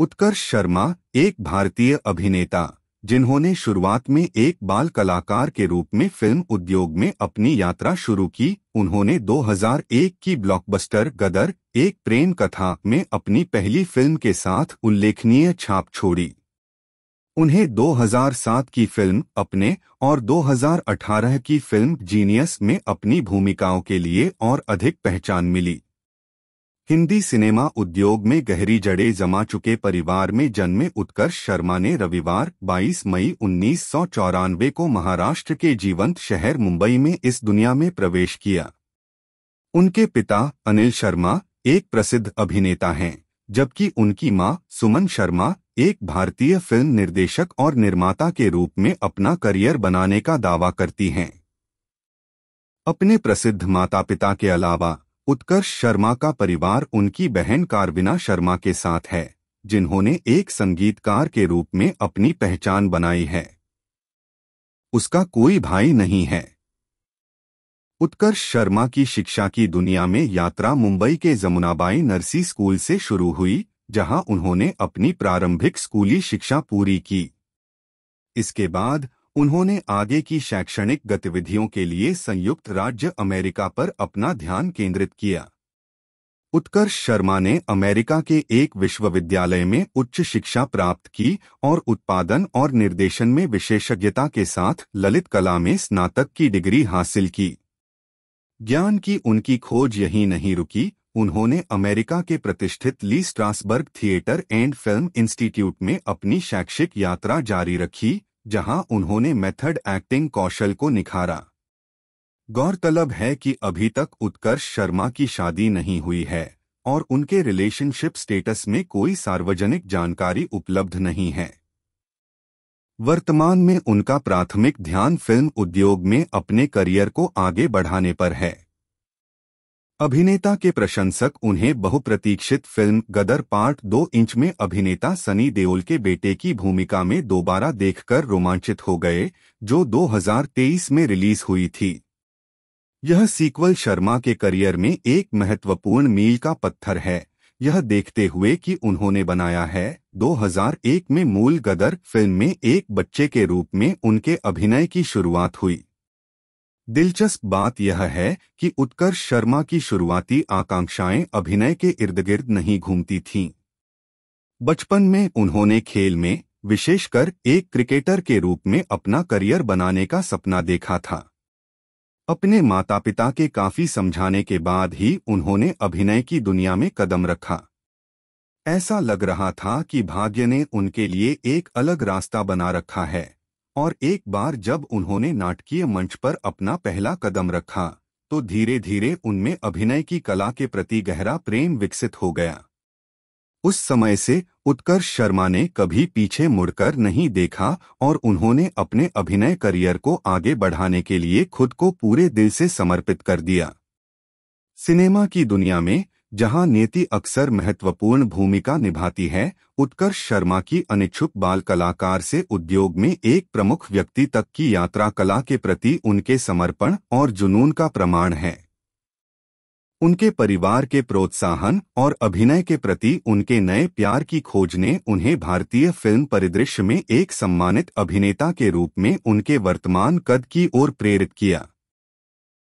उत्कर्ष शर्मा एक भारतीय अभिनेता जिन्होंने शुरुआत में एक बाल कलाकार के रूप में फिल्म उद्योग में अपनी यात्रा शुरू की उन्होंने 2001 की ब्लॉकबस्टर गदर एक प्रेम कथा में अपनी पहली फिल्म के साथ उल्लेखनीय छाप छोड़ी उन्हें 2007 की फिल्म अपने और 2018 की फिल्म जीनियस में अपनी भूमिकाओं के लिए और अधिक पहचान मिली हिंदी सिनेमा उद्योग में गहरी जड़े जमा चुके परिवार में जन्मे उत्कर्ष शर्मा ने रविवार 22 मई उन्नीस को महाराष्ट्र के जीवंत शहर मुंबई में इस दुनिया में प्रवेश किया उनके पिता अनिल शर्मा एक प्रसिद्ध अभिनेता हैं जबकि उनकी मां सुमन शर्मा एक भारतीय फिल्म निर्देशक और निर्माता के रूप में अपना करियर बनाने का दावा करती हैं अपने प्रसिद्ध माता पिता के अलावा उत्कर्ष शर्मा का परिवार उनकी बहन कारविना शर्मा के साथ है जिन्होंने एक संगीतकार के रूप में अपनी पहचान बनाई है उसका कोई भाई नहीं है उत्कर्ष शर्मा की शिक्षा की दुनिया में यात्रा मुंबई के जमुनाबाई नर्सी स्कूल से शुरू हुई जहां उन्होंने अपनी प्रारंभिक स्कूली शिक्षा पूरी की इसके बाद उन्होंने आगे की शैक्षणिक गतिविधियों के लिए संयुक्त राज्य अमेरिका पर अपना ध्यान केंद्रित किया उत्कर्ष शर्मा ने अमेरिका के एक विश्वविद्यालय में उच्च शिक्षा प्राप्त की और उत्पादन और निर्देशन में विशेषज्ञता के साथ ललित कला में स्नातक की डिग्री हासिल की ज्ञान की उनकी खोज यहीं नहीं रुकी उन्होंने अमेरिका के प्रतिष्ठित Lee Strasberg Theatre and Film Institute में अपनी शैक्षिक यात्रा जारी रखी जहां उन्होंने मेथड एक्टिंग कौशल को निखारा गौरतलब है कि अभी तक उत्कर्ष शर्मा की शादी नहीं हुई है और उनके रिलेशनशिप स्टेटस में कोई सार्वजनिक जानकारी उपलब्ध नहीं है वर्तमान में उनका प्राथमिक ध्यान फिल्म उद्योग में अपने करियर को आगे बढ़ाने पर है अभिनेता के प्रशंसक उन्हें बहुप्रतीक्षित फिल्म गदर पार्ट दो इंच में अभिनेता सनी देओल के बेटे की भूमिका में दोबारा देखकर रोमांचित हो गए जो 2023 में रिलीज हुई थी यह सीक्वल शर्मा के करियर में एक महत्वपूर्ण मील का पत्थर है यह देखते हुए कि उन्होंने बनाया है 2001 में मूल गदर फिल्म में एक बच्चे के रूप में उनके अभिनय की शुरुआत हुई दिलचस्प बात यह है कि उत्कर्ष शर्मा की शुरुआती आकांक्षाएं अभिनय के इर्द गिर्द नहीं घूमती थीं। बचपन में उन्होंने खेल में विशेषकर एक क्रिकेटर के रूप में अपना करियर बनाने का सपना देखा था अपने माता पिता के काफी समझाने के बाद ही उन्होंने अभिनय की दुनिया में कदम रखा ऐसा लग रहा था कि भाग्य ने उनके लिए एक अलग रास्ता बना रखा है और एक बार जब उन्होंने नाटकीय मंच पर अपना पहला कदम रखा तो धीरे धीरे उनमें अभिनय की कला के प्रति गहरा प्रेम विकसित हो गया उस समय से उत्कर्ष शर्मा ने कभी पीछे मुड़कर नहीं देखा और उन्होंने अपने अभिनय करियर को आगे बढ़ाने के लिए खुद को पूरे दिल से समर्पित कर दिया सिनेमा की दुनिया में जहां नेति अक्सर महत्वपूर्ण भूमिका निभाती है उत्कर्ष शर्मा की अनिच्छुक बाल कलाकार से उद्योग में एक प्रमुख व्यक्ति तक की यात्रा कला के प्रति उनके समर्पण और जुनून का प्रमाण है उनके परिवार के प्रोत्साहन और अभिनय के प्रति उनके नए प्यार की खोज ने उन्हें भारतीय फिल्म परिदृश्य में एक सम्मानित अभिनेता के रूप में उनके वर्तमान कद की ओर प्रेरित किया